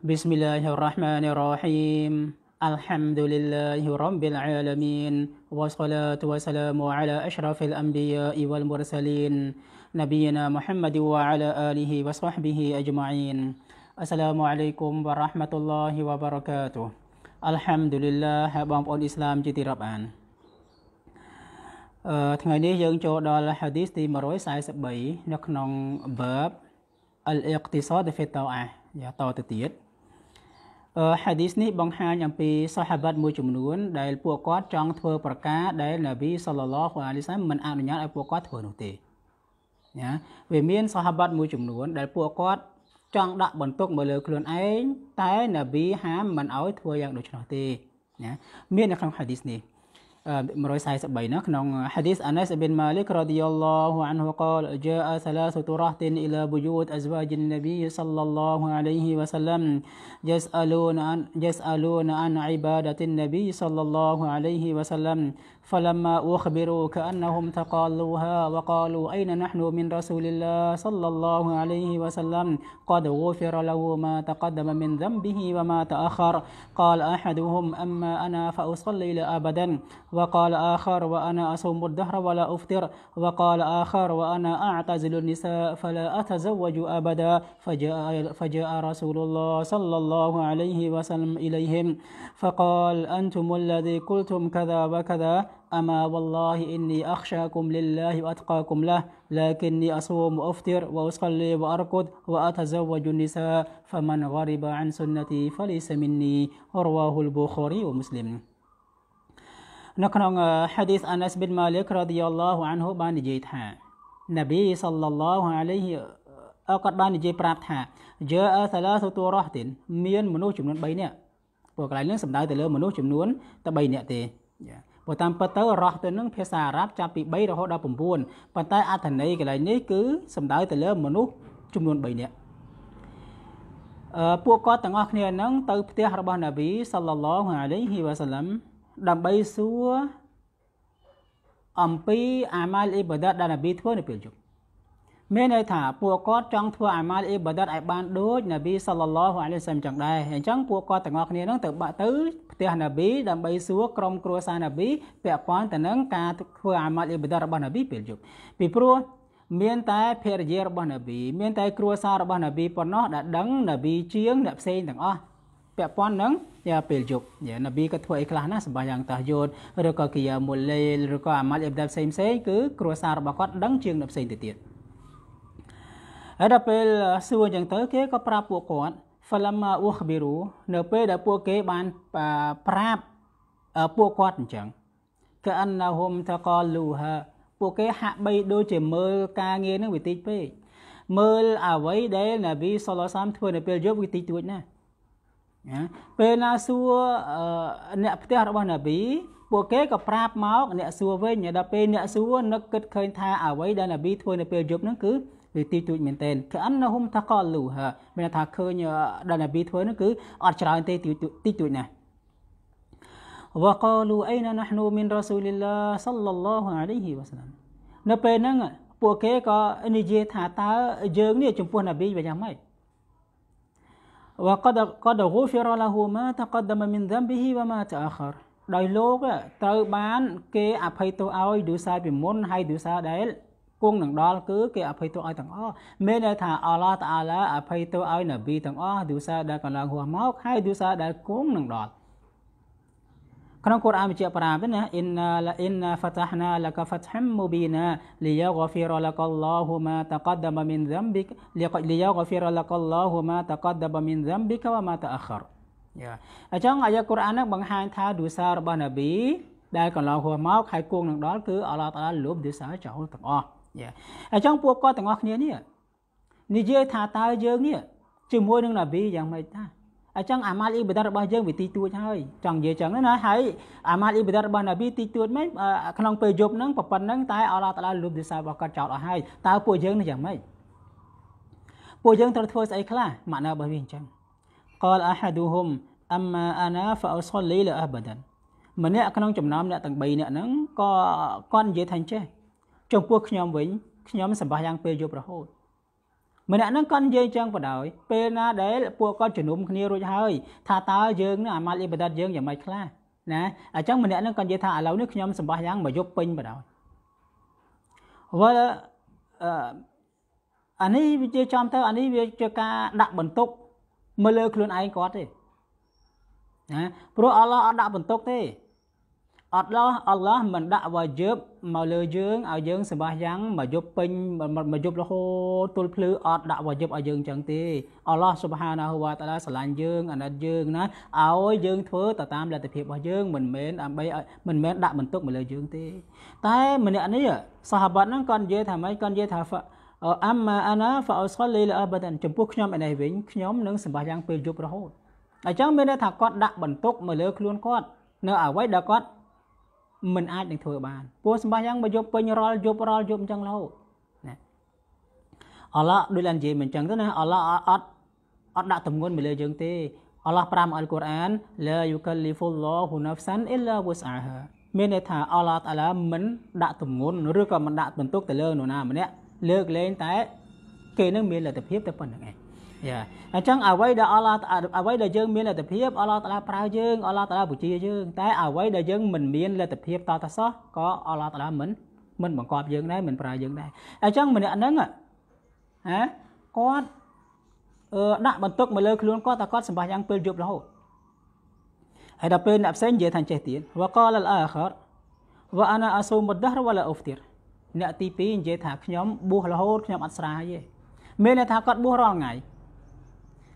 بسم الله الرحمن الرحيم الحمد لله رب العالمين والصلاة والسلام على أشرف الأنبياء والمرسلين نبينا محمد وعلى آله وصحبه أجمعين السلام عليكم ورحمة الله وبركاته الحمد لله ربان جو دال حديث مروي hadith ទ143 باب الاقتصاد في iqtisad يا ta'ah យកតទៅទៀតហាឌីសនេះបង្ហាញអំពីសាហាបាត់មួយចំនួនដែលពួកគាត់ចង់ធ្វើប្រការដែលនប៊ីសល្លឡោះអាលីសាមិនអនុញ្ញាតឲ្យពួកគាត់ធ្វើនោះទេណាវាមានសាហាបាត់មួយចំនួនដែលពួកគាត់ចង់ដាក់បន្ទុកមកលើខ្លួនឯងតែនប៊ីហាមមិនឲ្យធ្វើយ៉ាងដូច្នោះទេណាមាននៅក្នុងហាឌីសនេះ143นะក្នុងฮะดีษอานัสบินมาลิกรดิยัลลอฮุอันฮุกล่าวจาซะลาสุตุรห์ตินอิลาบุยูตอัซวาจินนบีซัลลัลลอฮุอะลัยฮิวะสัลลัมยัสอลูนอันยัสอลูนอันอิบาดะตินนบีซัลลัลลอฮุอะลัยฮิวะสัลลัม فلما أخبروا كأنهم تقالوها وقالوا أين نحن من رسول الله صلى الله عليه وسلم قد غفر له ما تقدم من ذنبه وما تأخر قال أحدهم أما أنا فأصلي لأبدا وقال آخر وأنا أصوم الدهر ولا أفطر وقال آخر وأنا أعتزل النساء فلا أتزوج أبدا فجاء, فجاء رسول الله صلى الله عليه وسلم إليهم فقال أنتم الذي قلتم كذا وكذا أما والله إني أخشاكم لله وأتقاكم له لكني أصوم وأفطر وأصلي وأرقد وأتزوج النساء فمن غرب عن سنتي فليس مني رواه البخاري ومسلم នៅក្នុង hadith Anas bin Malik radhiyallahu anhu បាននិយាយថា Nabi sallallahu alaihi គាត់បាននិយាយប្រាប់ថាយើអសាឡាសូតូរ៉ោះទីនមានមនុស្សចំនួន3នាក់ព្រោះកន្លែងនេះសំដៅទៅលើមនុស្សចំនួនតែ3នាក់ទេចាព្រោះតាមពិតទៅរស់ទៅនឹងភាសាអារ៉ាប់ចាប់ពី3រហូតដល់9ប៉ុន្តែអត្ថន័យកន្លែងនេះគឺសំដៅទៅលើមនុស្សចំនួន3នាក់អឺពួកគាត់ទាំងអស់គ្នានឹងទៅផ្ទះរបស់ណាប៊ីសល្លឡោះអាឡៃហ៊ីវ៉ាសាឡាំដើម្បីសួរអំពីអាម៉ាលអ៊ីបាដាដែលណាប៊ីធ្វើនៅពេលយប់មានន័យថាពួកគាត់ចង់ធ្វើអាម៉ាលអ៊ីបាដតឲ្យបានដូចនប៊ីសល្លឡោះអាឡៃសាំចឹងដែរអញ្ចឹងពួកគាត់ទាំងអស់គ្នានឹងទៅបាក់ទៅផ្ទះនប៊ីដើម្បី សួរក្រុមគ្រួសារនប៊ីពាក់ព័ន្ធទៅនឹងការធ្វើអាម៉ាលអ៊ីបាដតរបស់នប៊ីពេលយប់ពីព្រោះមានតែភរិយារបស់នប៊ីមានតែគ្រួសាររបស់នប៊ីប៉ុណ្ណោះដែលដឹងនប៊ីជាងអ្នកផ្សេងទាំងអស់ពាក់ព័ន្ធនឹងយ៉ាពេលយប់យ៉ានប៊ីក៏ធ្វើអីខ្លះណាសម្បាយ៉ាង តាស់យត់ឬក៏គីយ៉ាមូលេលឬក៏អាម៉ាល់អ៊ីបដាផ្សេងផ្សេងគឺគ្រួសាររបស់គាត់ដឹងជាងអ្នកផ្សេងទៅទៀត។ហើយដល់ពេលសួរអញ្ចឹងទៅគេក៏ប្រាប់ពួកគាត់ falamma ukhbiru នៅពេលដែលពួកគេបានប្រាប់ពួកគាត់អញ្ចឹងកាអណាហុំតកលូហាពួកគេហាក់បីដូចជាមើលការងារនឹងវាតិចពេកមើលអ្វីដែលនប៊ីសឡសាមធ្វើនៅពេលយប់វាតិចតួចណាស់ណាពេលណាសួរអ្នកផ្ទះរបស់នប៊ីពួកគេក៏ប្រាប់មកអ្នកសួរវិញដល់ពេលអ្នកសួរនឹកគិតឃើញថាអ្វីដែលនប៊ីធ្វើនៅពេលយប់ហ្នឹងគឺវាទីទូចមែនទែនគឺអានហុំថាកលូហមានថាឃើញដល់នប៊ីធ្វើនោះគឺអត់ច្រើនទេទីទូចណាស់ وقالوا أين نحن من رسول الله صلى الله عليه وسلم នៅពេលហ្នឹងពួកគេក៏និយាយថាតើយើងនេះចំពោះនប៊ីវាយ៉ាងម៉េច وقد قد غفر له ما تقدم من ذنبه وما تأخر ដោយលោកត្រូវបាន គេអភ័យទោសឲ្យឌូសាពីមុនហើយឌូសាដែលគង់នឹងដល់គឺគេអភ័យទោសឲ្យទាំងអស់មានន័យថាអល់ឡោះតាអាឡាអភ័យទោសឲ្យនប៊ីទាំងអស់ឌូសាដែលកន្លងហួសមកហើយឌូសាដែលគង់នឹងដល់ក្នុងកូរ៉ានបញ្ជាក់ប្រាប់ណាអ៊ីនឡាអ៊ីនហ្វាតាហ្ណាឡាកាហ្វាតហមមូប៊ីណាលីយ៉ាហ្គាហ្វីរឡាកាល់ឡោហ៊ូម៉ាតាកាដមមិនហ្សំប៊ីកលីយ៉ាហ្គាហ្វីរឡាកាល់ឡោហ៊ូម៉ាតាកាដមមិនហ្សំប៊ីកវ៉ាម៉ាតាអខរអញ្ចឹងអាយ៉ាកូរ៉ានហ្នឹងបង្ហាញថាឌូសារបស់នប៊ីដែលកន្លងហួសមកហើយគង់នឹងដល់គឺអល់ឡោះតាលុបឌូសាចោលទាំងអស់យេអញ្ចឹងពួកគាត់ទាំងអស់គ្នានេះនិយាយថាតើយើងនេះជាមួយនឹងណាប៊ីយ៉ាងម៉េចតាអញ្ចឹងអាម៉ាល់អ៊ីបាដារបស់យើងវាទីទួចហើយចង់និយាយចឹងណាហើយអាម៉ាល់អ៊ីបាដារបស់ណាប៊ីទីទួចមែនក្នុងពេលយប់ហ្នឹងប៉ុណ្ណឹងតែអល់ឡោះតាឡាលុបឌីសារបស់គាត់ចោលអស់ហើយតើពួកយើងនេះយ៉ាងម៉េចពួកយើងត្រូវធ្វើស្អីខ្លះម៉ាក់ណារបស់វាអញ្ចឹងកលអាហាឌូហុមអមអាណាហ្វអសលីលអាបាដាម្នាក់ក្នុងចំណោមអ្នកទាំង3នាក់ហ្នឹងក៏គាត់និយាយថាអញ្ចេះចំពោះខ្ញុំវិញខ្ញុំសម្បាយ៉ាងពេលយប់រហូតម្នាក់ហ្នឹងគាត់និយាយចឹងបណ្ដោយ ពេលណាដែលពួកគាត់ជំនុំគ្នារួចហើយ ថាតើយើងនឹងអាម៉ាត់អ៊ីបាដាតយើងយ៉ាងម៉េចខ្លះណាអញ្ចឹងម្នាក់ហ្នឹងគាត់និយាយថាឥឡូវនេះខ្ញុំសម្បាយ៉ាងមកយប់ពេញបណ្ដោយវល់អឺអានេះវាជាចំទៅអានេះវាជាការដាក់បន្ទុកមកលើខ្លួនឯងគាត់ទេណាព្រោះអល់ឡោះអត់ដាក់បន្ទុកទេអត់ឡោះអល់ឡោះមិនដាក់វ៉ាយឹបមកលើយើងឲ្យយើងសម្បាសយ៉ាងមកយប់ពេញមកយប់រហូតទល់ភ្លឺអត់ដាក់វ៉ាយឹបឲ្យយើងចឹងទេអល់ឡោះសុបហានាហូវ៉ាតាឡាស្រឡាញ់យើងអាណិតយើងណាឲ្យយើង ធ្វើទៅតាមលទ្ធភាពរបស់យើងមិនមែនដើម្បីមិនមែនដាក់បន្ទុកមកលើយើងទេតែម្នាក់នេះសហបាត់ហ្នឹងគាត់និយាយថាម៉េចគាត់និយាយថាអមអាណាហ្វអសលីលអបតានចំពោះខ្ញុំឯនេះវិញខ្ញុំនឹងសម្បាសយ៉ាងពេលយប់រហូតអញ្ចឹងមានន័យថាគាត់ដាក់បន្ទុកមកលើខ្លួនគាត់នៅអ្វីដែលគាត់មិនអាចនឹងធ្វើបានព្រោះសម្បះយ៉ាងមកយប់ពេញរាល់យប់រាល់យប់អញ្ចឹងលោណាអល់ឡោះដូចឡាននិយាយមិនអញ្ចឹងទៅណាអល់ឡោះអត់អត់ដាក់ទម្ងន់មកលើយើងទេអល់ឡោះប្រាំអល់កូរ៉ានឡាយូកាលីហ្វុលឡោហ៊ូណាហ្វសាន់អ៊ីឡាវសាហាមានន័យថាអល់ឡោះតាឡាមិនដាក់ទម្ងន់ឬក៏មិនដាក់បន្ទុកទៅលើនរណាម្នាក់លើកលែងតែគេនឹងមានលទ្ធភាពតែប៉ុណ្្នឹងឯងយ៉ាអញ្ចឹងអ្វីដែលអល់ឡោះអ្វីដែលយើងមានលទ្ធភាពអល់ឡោះតាឡាប្រើយើងអល់ឡោះតាឡាពជាយើងតែអ្វីដែលយើងមិនមានលទ្ធភាពតតសោះក៏អល់ឡោះតាឡាមិនមិនបង្កប់យើងដែរមិនប្រើយើងដែរអញ្ចឹងម្នាក់ហ្នឹងហ៎គាត់អឺដាក់បន្ទុកមកលើខ្លួនគាត់តែគាត់សម្បាយ៉ាងពេលយប់រហូតហើយដល់ពេលអ្នកផ្សេងនិយាយថាចេះទៀតវកលអខរវអានាអសូមុដះរវឡាអូហ្វទីរអ្នកទី2និយាយថាខ្ញុំបួសរហូតខ្ញុំអត់ស្រាយទេមានន័យថាគាត់បួសរាល់ថ្ងៃ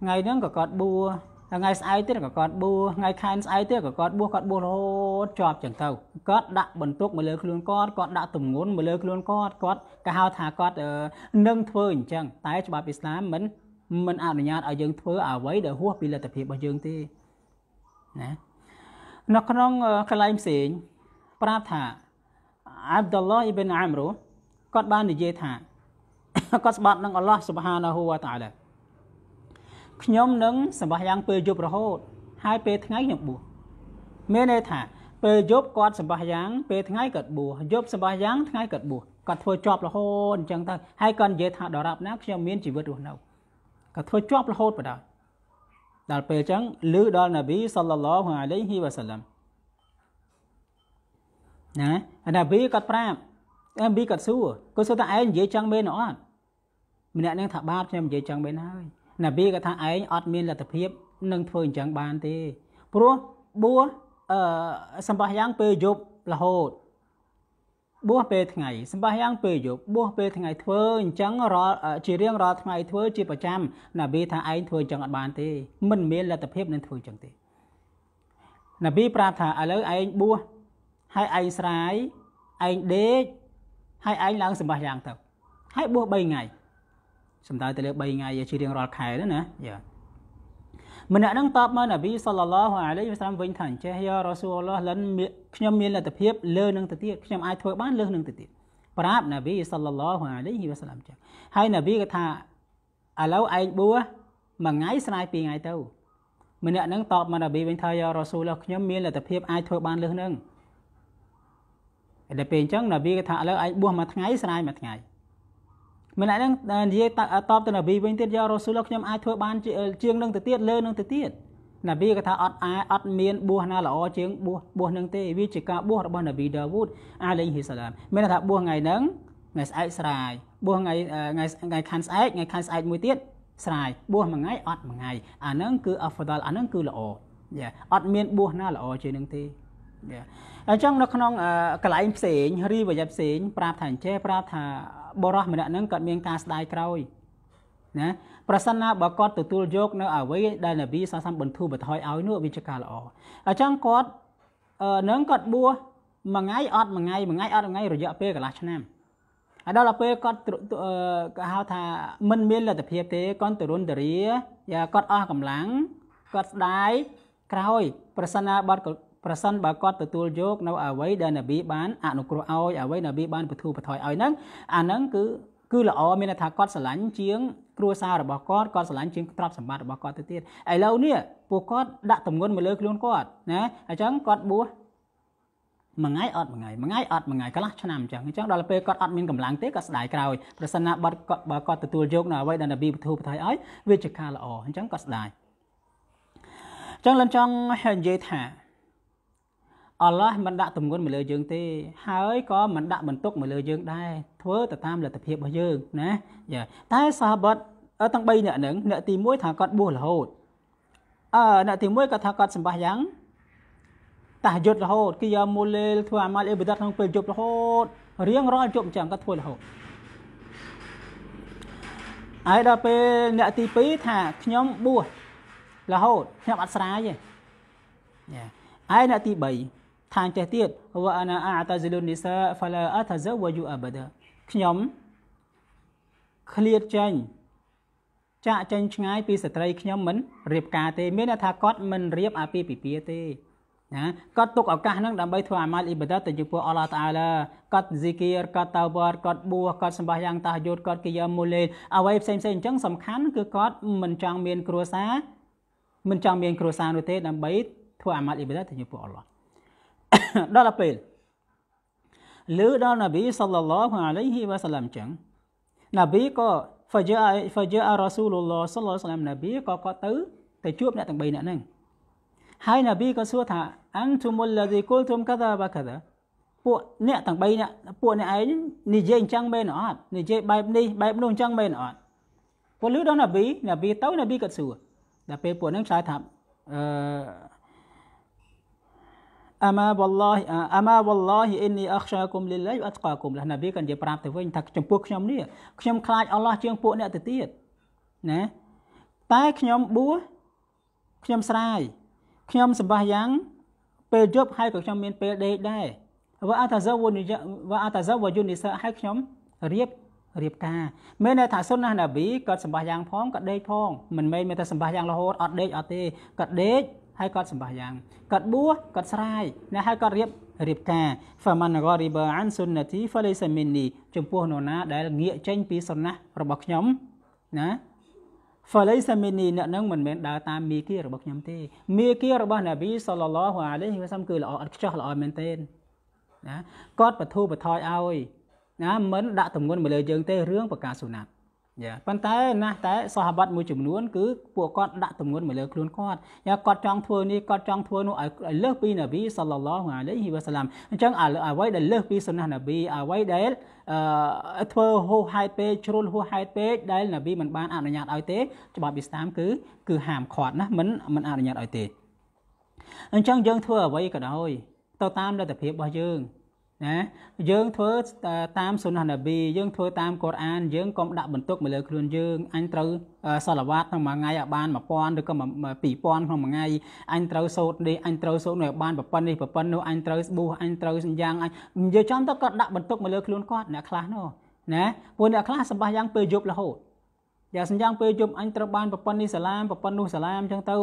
ថ្ងៃហ្នឹងក៏គាត់បួថ្ងៃស្អែកទៀតក៏គាត់បួថ្ងៃខែស្អែកទៀតក៏គាត់បួគាត់បួរហូតជាប់ចឹងទៅគាត់ដាក់បន្ទុកមកលើខ្លួនគាត់គាត់ដាក់ទម្ងន់មកលើខ្លួនគាត់គាត់ក៏ហៅថាគាត់នឹងធ្វើអញ្ចឹងតែច្បាប់អ៊ីស្លាមមិនមិនអនុញ្ញាតឲ្យយើងធ្វើអ្វីដែលហួសពីលទ្ធភាពរបស់យើងទេណានៅក្នុងកន្លែងផ្សេងប្រាប់ថាអាប់ដុលឡោះអ៊ីប៊ិនអាមរូគាត់បាននិយាយថាគាត់ស្បាត់នឹងអល់ឡោះស៊ុបហានាហ៊ូវតាអាឡាខ្ញុំនឹងសម្បះយ៉ាងពេលយប់រហូត ហើយពេលថ្ងៃខ្ញុំបួសមានន័យថាពេលយប់គាត់សម្បះយ៉ាងពេលថ្ងៃគាត់បួសយប់សម្បះយ៉ាងថ្ងៃគាត់បួសគាត់ធ្វើជាប់រហូតអញ្ចឹងទៅហើយគាត់និយាយថាដរាបណាខ្ញុំមានជីវិតរស់នៅគាត់ធ្វើជាប់រហូតបណ្ដោយដល់ពេលអញ្ចឹងឮដល់ណាប៊ីសល្លឡោះអាឡៃហ៊ីវ៉ាសាឡាំណាណាប៊ីគាត់ប្រាប់អេប៊ីគាត់សួរគាត់សួរថាឯងនិយាយចឹងមែនអត់ម្នាក់នឹងថាបាទខ្ញុំនិយាយចឹងមែនហើយណាប៊ីក៏ថាឯងអត់មានលទ្ធភាពនឹងធ្វើអញ្ចឹងបានទេព្រោះបួសអឺសម្បាយ៉ាងពេលយប់រហូតបួសពេលថ្ងៃសម្បាយ៉ាងពេលយប់បួសពេលថ្ងៃធ្វើអញ្ចឹងរាល់ជារៀងរាល់ថ្ងៃធ្វើជាប្រចាំណាប៊ីថាឯងធ្វើអញ្ចឹងអត់បានទេមិនមានលទ្ធភាពនឹងធ្វើអញ្ចឹងទេណាប៊ីប្រាប់ថាឥឡូវឯងបួសហើយឯងស្រាយឯងដេកហើយឯងឡើងសម្បាយ៉ាងទៅហើយបួស3ថ្ងៃសំដៅទៅលើ3ថ្ងៃជារៀងរាល់ខែទៅណាយ៉ាម្នាក់នឹងតបមកនប៊ីសល្លឡោះអាឡៃវ៉ាសាឡាមវិញថាអញ្ចេះយ៉ារ៉ាស៊ូលឡោះលិនខ្ញុំមានលទ្ធភាពលើនឹងទៅទៀតខ្ញុំអាចធ្វើបានលើនឹងទៅទៀតប្រាប់នប៊ីសល្លឡោះអាឡៃវ៉ាសាឡាមចឹងហើយនប៊ីក៏ថាឥឡូវឯងបួសមួយថ្ងៃស្នាយពីរថ្ងៃទៅម្នាក់នឹងតបមកនប៊ីវិញថាយ៉ារ៉ាស៊ូលឡោះខ្ញុំមានលទ្ធភាពអាចធ្វើបានលើនឹងតែពេលអញ្ចឹងនប៊ីក៏ថាឥឡូវឯងបួសមួយថ្ងៃស្នាយមួយថ្ងៃម្នាក់នឹងនិយាយតបទៅនប៊ីវិញទៀតយ៉ារ៉ូស៊ូលខ្ញុំអាចធ្វើបានជាងនឹងទៅទៀតលើនឹងទៅទៀតនប៊ីក៏ថាអត់អាយអត់មានបួសណាល្អជាងបួសបួសនឹងទេវាជាការបួសរបស់នប៊ីដាវូដអាឡៃហ៊ីសឡាមមានថាបួសថ្ងៃហ្នឹងថ្ងៃស្អែកស្រាយបួសថ្ងៃថ្ងៃថ្ងៃខាន់ស្អែកថ្ងៃខាន់ស្អែកមួយទៀតស្រាយបួសមួយថ្ងៃអត់មួយថ្ងៃអាហ្នឹងគឺអហ្វដលអាហ្នឹងគឺល្អយ៉ាអត់មានបួសណាល្អជាងនឹងទេអញ្ចឹងនៅក្នុងកន្លែងផ្សេងរីវយ៉ាផ្សេងប្រាប់ថាអញ្ចេះប្រាប់ថាបរោះម្នាក់ហ្នឹងគាត់មានការស្ដាយក្រោយណាប្រសិនណាបើគាត់ទទួលយកនៅអ្វីដែលនប៊ីសាសនាបន្ធូរបន្ថយឲ្យនោះវាជាការល្អអញ្ចឹងគាត់នឹងគាត់បួសមួយថ្ងៃអត់មួយថ្ងៃមួយថ្ងៃអត់មួយថ្ងៃរយៈពេលកន្លះឆ្នាំហើយដល់ពេលគាត់គេហៅថាមិនមានលទ្ធភាពទេគាត់ទរនតរាគាត់អស់កម្លាំងគាត់ស្ដាយក្រោយ ប្រសិនណាបាត់ប្រសិនបើគាត់ទទួលយកនៅអ្វីដែលនប៊ីបាន អនុគ្រោះឲ្យអ្វីនប៊ីបានពធុបន្ថយឲ្យហ្នឹងអាហ្នឹងគឺគឺល្អមានន័យថាគាត់ស្រឡាញ់ជាង គ្រួសាររបស់គាត់គាត់ស្រឡាញ់ជាងទ្រព្យសម្បត្តិរបស់គាត់ទៅទៀតឥឡូវនេះពួកគាត់ដាក់តម្ងន់មកលើខ្លួនគាត់ណាអញ្ចឹងគាត់បួសមួយថ្ងៃអត់មួយថ្ងៃមួយថ្ងៃអត់មួយថ្ងៃកន្លះឆ្នាំអញ្ចឹងអញ្ចឹងដល់ពេលគាត់អត់មានកម្លាំងទេគាត់ស្ដាយក្រោយប្រសិនណាបាត់គាត់បើគាត់ទទួលយកនៅអ្វីដែលនប៊ីពធុបន្ថយឲ្យវាជាការល្អអញ្ចឹងគាត់ស្ដាយអញ្ចឹងលន់ចង់និយាយថាអល់ឡោះមិនដាក់ទម្ងន់មកលើយើងទេហើយក៏មិនដាក់បន្ទុកមកលើយើងដែរធ្វើទៅតាមលទ្ធភាពរបស់យើងណាយ៉ាតែសាបតទាំង3អ្នកហ្នឹងអ្នកទី1ថាគាត់បួសរហូតអឺអ្នកទី1គាត់ថាគាត់សម្បះយ៉ាងតាយុទ្ធរហូតគឺយកមូលលេលធ្វើអាម៉ាល់អេបដាក្នុងពេលយប់រហូតរៀងរាល់យប់អញ្ចឹងគាត់ធ្វើរហូតហើយដល់ពេលអ្នកទី2ថាខ្ញុំបួសរហូតខ្ញុំអត់ស្រាយទេហើយអ្នកទី3ឋានចេះទៀតវ៉ាណាអាតាហ្សលុននីសាហ្វាឡាអាតាហ្សាវ៉ាយូអាបាដាខ្ញុំឃ្លាតចាញ់ចាក់ចាញ់ឆ្ងាយពីស្ត្រីខ្ញុំមិនរៀបការទេ មានន័យថាគាត់មិនរៀបអាពាហ៍ពិពាហ៍ទេណាគាត់ទុកឱកាសហ្នឹងដើម្បី ធ្វើអាម៉ាល់អ៊ីបាដាទៅចំពោះអល់ឡោះតាឡាគាត់ហ្ស៊ីគៀរគាត់តៅវ៉ាត់គាត់បួសគាត់សម្បាសយ៉ាងតាយុទ្ធគាត់គិយាមូលេអ្វីផ្សេងៗអញ្ចឹងសំខាន់គឺគាត់មិនចង់មាន គ្រួសារមិនចង់មានគ្រួសារនោះទេដើម្បីធ្វើអាម៉ាល់អ៊ីបាដាទៅចំពោះអល់ឡោះដល់ដល់ពេលឮដល់នប៊ីសល្លឡោះអាឡៃហ៊ីវ៉ាសាឡាំចឹងនប៊ីក៏ فجاء فجاء رسول الله សល្លឡោះសាឡាំនប៊ីក៏គាត់ទៅទៅជួបអ្នកទាំង3អ្នកហ្នឹងហើយនប៊ីក៏សួរថាអង្ទុមុលឡាឌីគុលទុំកាដាបាកាដាពួកអ្នកទាំង3អ្នកពួកអ្នកឯងនិយាយអញ្ចឹងមែនអត់និយាយបែបនេះបែបនោះអញ្ចឹងមែនអត់ពលឺដល់នប៊ីនប៊ីទៅនប៊ីក៏សួរដល់ពេលពួកហ្នឹងឆ្លើយថាអឺអាម៉ាវ៉ាឡោះអាម៉ាវ៉ាឡោះអ៊ីននីអខ្សាគុំលីឡាយអត់កាគុំលះណាប៊ីក៏និយាយប្រាប់ទៅវិញថាចំពោះខ្ញុំនេះខ្ញុំខ្លាចអល់ឡោះជាងពួកអ្នកទៅទៀតណាតែខ្ញុំបួសខ្ញុំស្រាយខ្ញុំសម្បះយ៉ាង ពេលយប់ហើយក៏ខ្ញុំមាន ពេលដេកដែរវ៉ាអតាហ្សាវនីវ៉ាអតាហ្សាវយុនីសាហើយខ្ញុំរៀបរៀបការមានន័យថាសុនណាណាប៊ីក៏សម្បះយ៉ាងផងក៏ដេកផងមិនមែនមានតែសម្បះយ៉ាងរហូតអត់ដេកអត់ទេក៏ដេកហើយគាត់សម្បះយ៉ាងគាត់បួសគាត់ស្រាយណាហើយគាត់រៀបរៀបការ faman ghariba an sunnati falaysa minni ចំពោះនរណា ដែលងាកចេញពីសុណារបស់ខ្ញុំណា falaysa minni អ្នកនឹងមិនមែនដើរតាមមីគីរបស់ខ្ញុំទេមីគីរបស់នប៊ី sallallahu alaihi wasallam គឺល្អឥតខ្ចោះល្អមែនទែនណាគាត់បធូបថយឲ្យណាមិនដាក់ទម្ងន់មកលើយើងទេរឿងប្រការសុណាត់យ៉ាប៉ុន្តែ ណាស់តែសហបត្តិមួយចំនួនគឺពួកគាត់ដាក់ទម្ងន់មកលើខ្លួនគាត់យ៉ាគាត់ចង់ធ្វើនេះគាត់ចង់ធ្វើនោះឲ្យលើសពីនប៊ីសល្លឡោះអាឡៃហ៊ីវ៉ាសឡាមអញ្ចឹងអ្វីដែលលើសពីសុណានប៊ីអ្វីដែលអឺធ្វើហួសហេតុពេកជ្រុលហួសហេតុពេកដែលនប៊ីមិនបានអនុញ្ញាតឲ្យទេច្បាប់អ៊ីស្លាមគឺគឺហាមឃាត់ណាមិនមិនអនុញ្ញាតឲ្យទេអញ្ចឹងយើងធ្វើអ្វីក៏ដោយទៅតាមលទ្ធភាពរបស់យើងណាយើងធ្វើតាមសុនហនប៊ីយើងធ្វើតាមកូរ៉ានយើងកុំដាក់បន្ទុកមកលើខ្លួនយើងអញត្រូវសឡាវ៉ាតក្នុងមួយថ្ងៃឲ្យបាន1000ឬក៏2000ក្នុងមួយថ្ងៃអញត្រូវសូត្រនេះអញត្រូវសូត្រនោះឲ្យបានប្រព័ន្ធនេះប្រព័ន្ធនោះអញត្រូវស្ប៊ូអញត្រូវយ៉ាងអញនិយាយចំទៅគាត់ដាក់បន្ទុកមកលើខ្លួនគាត់អ្នកខ្លះនោះណាពួកអ្នកខ្លះសម្បាយ៉ាងពេលយប់រហូតយ៉ាងសញ្ញាពេលយប់អញត្រូវបានប្រព័ន្ធនេះសាឡាមប្រព័ន្ធនោះសាឡាមអញ្ចឹងទៅ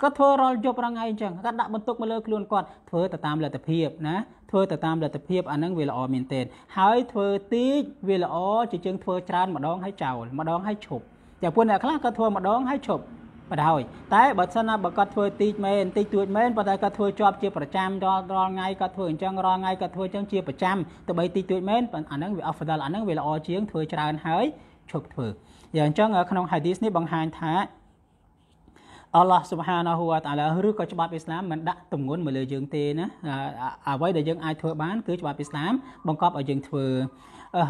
គាត់ធ្វើរាល់យប់រាល់ថ្ងៃអញ្ចឹងគាត់ដាក់បន្ទុកមកលើខ្លួនគាត់ធ្វើទៅតាមលទ្ធភាពណាធ្វើទៅតាមលទ្ធភាពអាហ្នឹងវាល្អមែនទែនហើយធ្វើតិចវាល្អជាជាង ធ្វើច្រើនម្ដងហើយចោលម្ដងហើយឈប់តែពួកអ្នកខ្លះគាត់ធ្វើម្ដងហើយឈប់បណ្ដោយតែបើសិនណាបើគាត់ធ្វើតិចមែនតិចតួចមែនប៉ុន្តែគាត់ធ្វើជាប់ជាប្រចាំរាល់រាល់ថ្ងៃគាត់ធ្វើអញ្ចឹងរាល់ថ្ងៃគាត់ធ្វើអញ្ចឹងជាប្រចាំទៅបីតិចតួចមែនអាហ្នឹងវា afdal អាហ្នឹងវាល្អជាងធ្វើច្រើនហើយឈប់ធ្វើយ៉ាងអញ្ចឹងក្នុង hadith នេះបង្ហាញថាអល់ឡោះស៊ុបហានាហ៊ូវតាឡាឬក៏ច្បាប់អ៊ីស្លាមមិនដាក់ទម្ងន់មកលើយើងទេណាអ្វីដែលយើងអាចធ្វើបានគឺច្បាប់អ៊ីស្លាមបង្កប់ឲ្យយើងធ្វើ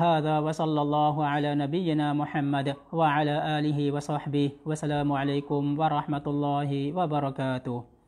هذا وصلى الله على نبينا محمد وعلى آله وصحبه وسلام عليكم ورحمة الله وبركاته